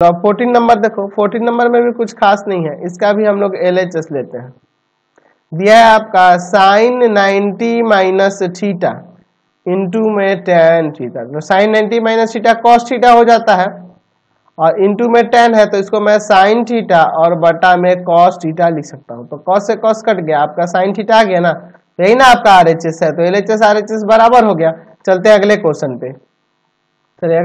तो अब fourteen number देखो फोर्टीन नंबर में भी कुछ खास नहीं है इसका भी हम लोग एल एच एस लेते हैं दिया है आपका sine ninety minus theta into में टेन थीटा तो sine ninety minus theta cos theta हो जाता है और इंटू में टेन है तो इसको मैं साइन थीटा और बटा में कॉस थीटा लिख सकता हूँ तो कॉस से कॉस कट गया आपका साइन थीटा आ गया ना तो यही ना आपका आर एच एस है तो L H S R H S बराबर हो गया चलते हैं अगले क्वेश्चन पे चलिए